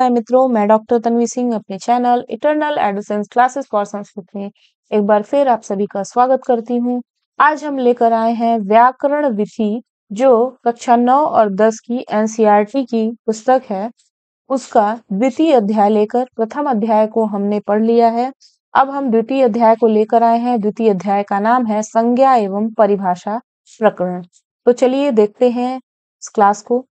नमस्कार मित्रों मैं डॉक्टर तनवी सिंह अपने चैनल इटरनल एडोसेंस क्लासेस फॉर संस्कृत में एक बार फिर आप सभी का स्वागत करती हूं आज हम लेकर आए हैं व्याकरण विधि जो कक्षा नौ और दस की एनसीईआरटी e की पुस्तक है उसका द्वितीय अध्याय लेकर प्रथम अध्याय को हमने पढ़ लिया है अब हम द्वितीय अध्याय को लेकर आए हैं द्वितीय अध्याय का नाम है संज्ञा एवं परिभाषा प्रकरण तो चलिए देखते हैं इस क्लास को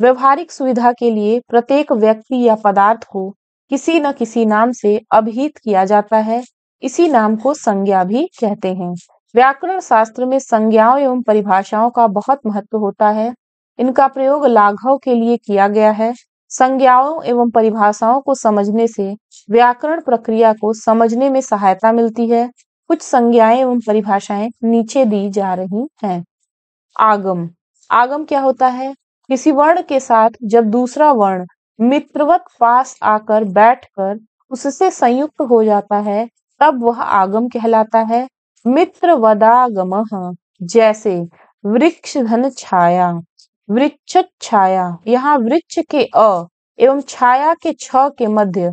व्यवहारिक सुविधा के लिए प्रत्येक व्यक्ति या पदार्थ को किसी न किसी नाम से अभिहित किया जाता है इसी नाम को संज्ञा भी कहते हैं व्याकरण शास्त्र में संज्ञाओं एवं परिभाषाओं का बहुत महत्व होता है इनका प्रयोग लाघव के लिए किया गया है संज्ञाओं एवं परिभाषाओं को समझने से व्याकरण प्रक्रिया को समझने में सहायता मिलती है कुछ संज्ञाएं एवं परिभाषाएं नीचे दी जा रही हैं आगम आगम क्या होता है किसी वर्ण के साथ जब दूसरा वर्ण मित्रवत पास आकर बैठकर उससे संयुक्त हो जाता है तब वह आगम कहलाता है मित्र वदागम जैसे वृक्ष धन छाया वृक्ष छाया यहाँ वृक्ष के अ एवं छाया के छ के मध्य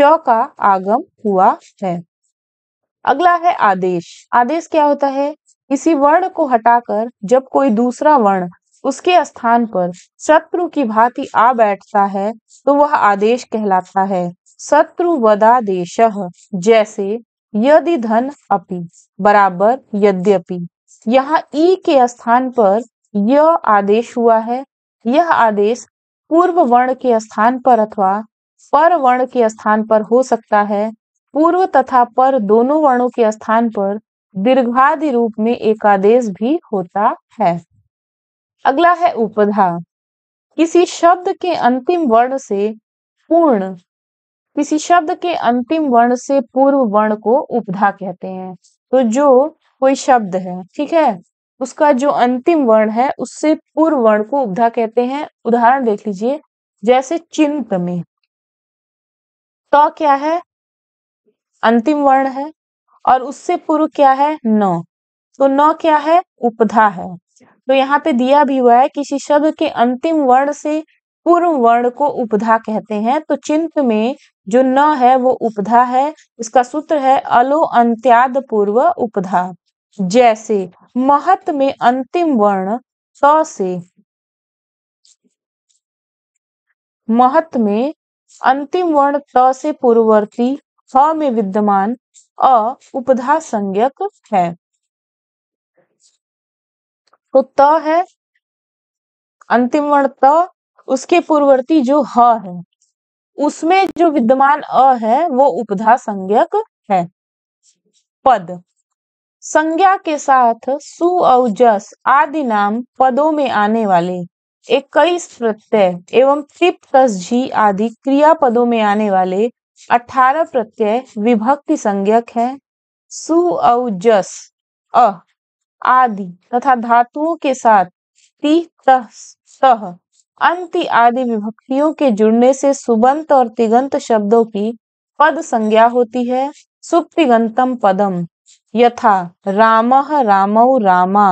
च का आगम हुआ है अगला है आदेश आदेश क्या होता है किसी वर्ण को हटाकर जब कोई दूसरा वर्ण उसके स्थान पर शत्रु की भांति आ बैठता है तो वह आदेश कहलाता है शत्रु वदादेश जैसे यदि धन अपि बराबर यद्यपि यहाँ ई के स्थान पर यह आदेश हुआ है यह आदेश पूर्व वर्ण के स्थान पर अथवा पर वर्ण के स्थान पर हो सकता है पूर्व तथा पर दोनों वर्णों के स्थान पर दीर्घादि रूप में एक आदेश भी होता है अगला है उपधा किसी शब्द के अंतिम वर्ण से पूर्ण किसी शब्द के अंतिम वर्ण से पूर्व वर्ण को उपधा कहते हैं तो जो कोई शब्द है ठीक है उसका जो अंतिम वर्ण है उससे पूर्व वर्ण को उपधा कहते हैं उदाहरण देख लीजिए जैसे चिंत में तो क्या है अंतिम वर्ण है और उससे पूर्व क्या है न तो न क्या है उपधा है तो यहाँ पे दिया भी हुआ है किसी शब्द के अंतिम वर्ण से पूर्व वर्ण को उपधा कहते हैं तो चिंत में जो न है वो उपधा है इसका सूत्र है अलो अंत्याद पूर्व उपधा जैसे महत में अंतिम वर्ण स से महत में अंतिम वर्ण त से पूर्ववर्ती स में विद्यमान अ उपधा संज्ञक है तो त है अंतिम वर्ण त उसके पूर्ववर्ती जो ह है उसमें जो विद्यमान अ है वो उपधा संज्ञक है पद संज्ञा के साथ सु और जस आदि नाम पदों में आने वाले इक्कीस प्रत्यय एवं तिप तस झी आदि क्रिया पदों में आने वाले अठारह प्रत्यय विभक्ति संज्ञक है सु और जस अ आदि तथा धातुओं के साथ सह अंति आदि विभक्तियों के जुड़ने से सुबंत और तिगंत शब्दों की पद संज्ञा होती है सुप्तिगंतम पदम यथा राम रामौ रामा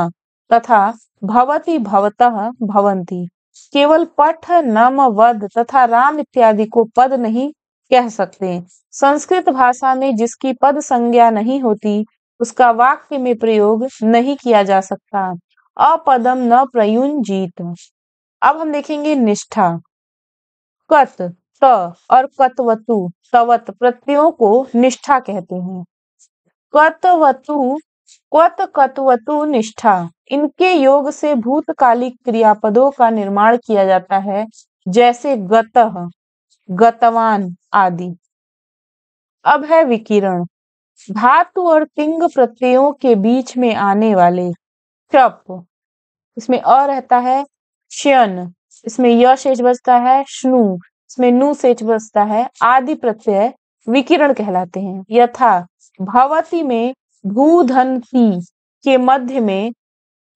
तथा भवती भवतः भवंती केवल पठ नम वध तथा राम इत्यादि को पद नहीं कह सकते संस्कृत भाषा में जिसकी पद संज्ञा नहीं होती उसका वाक्य में प्रयोग नहीं किया जा सकता अपदम न प्रयुंजीत अब हम देखेंगे निष्ठा कत त और कतवतु तवत प्रत्ययों को निष्ठा कहते हैं कतवतु कत कतवतु निष्ठा इनके योग से भूतकालिक क्रियापदों का निर्माण किया जाता है जैसे गत गतवान आदि अब है विकिरण धातु और तिंग प्रत्ययों के बीच में आने वाले चप इसमें अ रहता है श्यन इसमें य शेष बचता है श्नु इसमें नु शेष बचता है आदि प्रत्यय विकिरण कहलाते हैं यथा भवती में भूधन की के मध्य में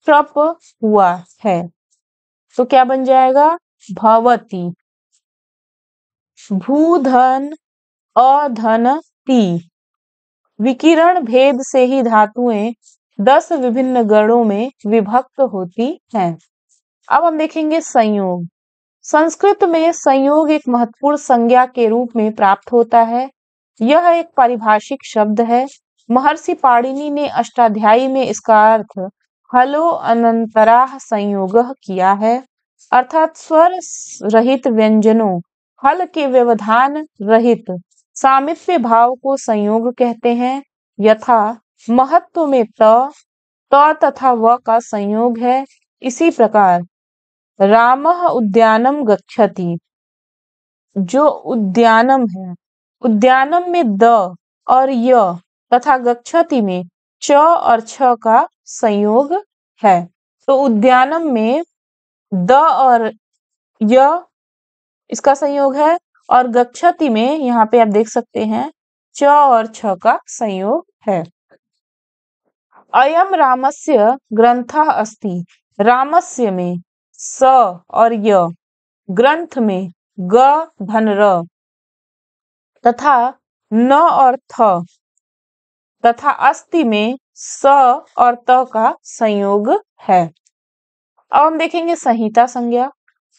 प्रप हुआ है तो क्या बन जाएगा भवती भूधन अधन ती विकिरण भेद से ही धातुएं दस विभिन्न गणों में विभक्त होती हैं। अब हम देखेंगे संयोग संस्कृत में संयोग एक महत्वपूर्ण संज्ञा के रूप में प्राप्त होता है यह एक पारिभाषिक शब्द है महर्षि पाणिनि ने अष्टाध्यायी में इसका अर्थ हलो अनंतरा संयोग किया है अर्थात स्वर रहित व्यंजनों हल के व्यवधान रहित सामिप्य भाव को संयोग कहते हैं यथा महत्व में त त तथा व का संयोग है इसी प्रकार राम उद्यानम गच्छति जो उद्यानम है उद्यानम में द और य तथा गच्छति में च और छ का संयोग है तो उद्यानम में द और य इसका संयोग है और गक्षति में यहाँ पे आप देख सकते हैं च और छ का संयोग है अयम रामस्य ग्रंथ अस्ति रामस्य में स और य ग्रंथ में ग धन र तथा न और थ तथा अस्ति में स और त का संयोग है अब हम देखेंगे संहिता संज्ञा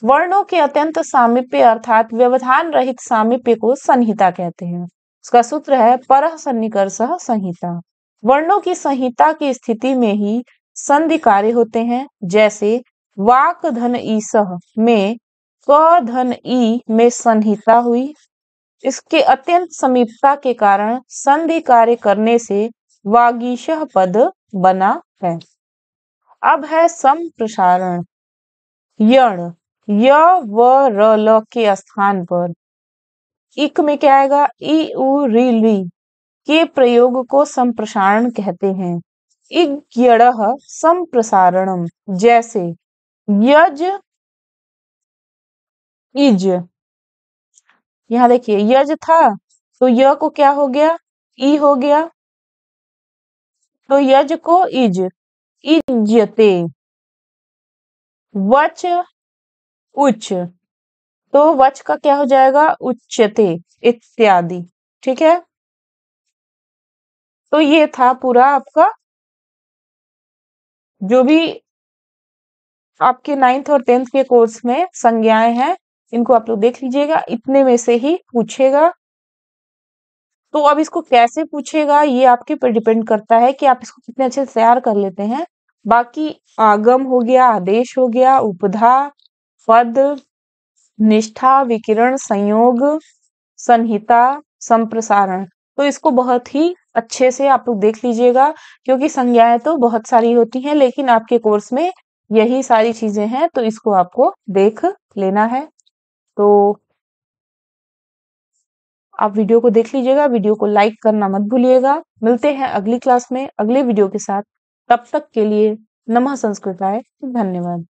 वर्णों के अत्यंत सामिप्य अर्थात व्यवधान रहित सामिप्य को संहिता कहते हैं उसका सूत्र है पर सन्निकर्ष संहिता वर्णों की संहिता की स्थिति में ही संधि कार्य होते हैं जैसे वाक धन ई सह में क धन ई में संहिता हुई इसके अत्यंत समीपता के कारण संधि कार्य करने से वागीश पद बना है अब है संप्रसारण यण य व र ल के स्थान पर इक में क्या आएगा ई उ री ली के प्रयोग को संप्रसारण कहते हैं इज्ञ संप्रसारणम जैसे यज इज यहां देखिए यज था तो य को क्या हो गया ई हो गया तो यज को इज इजते वच उच्च तो वच का क्या हो जाएगा उच्चते इत्यादि ठीक है तो ये था पूरा आपका जो भी आपके नाइन्थ और टेंथ के कोर्स में संज्ञाएं हैं इनको आप लोग देख लीजिएगा इतने में से ही पूछेगा तो अब इसको कैसे पूछेगा ये आपके पर डिपेंड करता है कि आप इसको कितने अच्छे से तैयार कर लेते हैं बाकी आगम हो गया आदेश हो गया उपधा पद निष्ठा विकिरण संयोग संहिता संप्रसारण तो इसको बहुत ही अच्छे से आप लोग देख लीजिएगा क्योंकि संज्ञाएं तो बहुत सारी होती हैं लेकिन आपके कोर्स में यही सारी चीजें हैं तो इसको आपको देख लेना है तो आप वीडियो को देख लीजिएगा वीडियो को लाइक करना मत भूलिएगा मिलते हैं अगली क्लास में अगले वीडियो के साथ तब तक के लिए नमः आय धन्यवाद